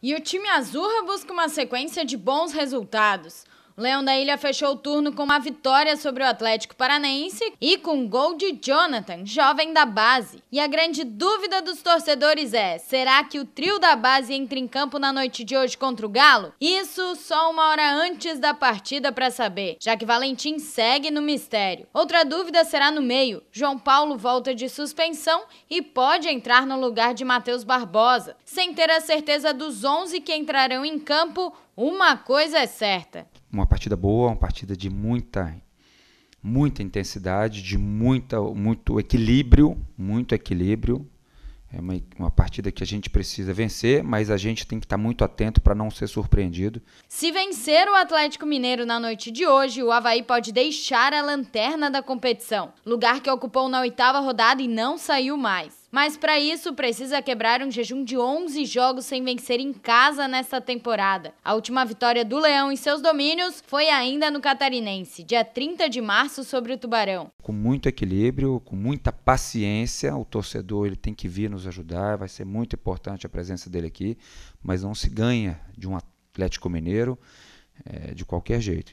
E o time azulra busca uma sequência de bons resultados. Leão da Ilha fechou o turno com uma vitória sobre o Atlético Paranaense e com gol de Jonathan, jovem da base. E a grande dúvida dos torcedores é: será que o trio da base entra em campo na noite de hoje contra o Galo? Isso só uma hora antes da partida para saber, já que Valentim segue no mistério. Outra dúvida será no meio. João Paulo volta de suspensão e pode entrar no lugar de Matheus Barbosa. Sem ter a certeza dos 11 que entrarão em campo, uma coisa é certa: uma partida boa, uma partida de muita muita intensidade, de muita, muito equilíbrio, muito equilíbrio. É uma, uma partida que a gente precisa vencer, mas a gente tem que estar muito atento para não ser surpreendido. Se vencer o Atlético Mineiro na noite de hoje, o Havaí pode deixar a lanterna da competição, lugar que ocupou na oitava rodada e não saiu mais. Mas para isso precisa quebrar um jejum de 11 jogos sem vencer em casa nesta temporada. A última vitória do Leão em seus domínios foi ainda no Catarinense, dia 30 de março sobre o Tubarão. Com muito equilíbrio, com muita paciência, o torcedor ele tem que vir nos ajudar, vai ser muito importante a presença dele aqui, mas não se ganha de um Atlético Mineiro é, de qualquer jeito.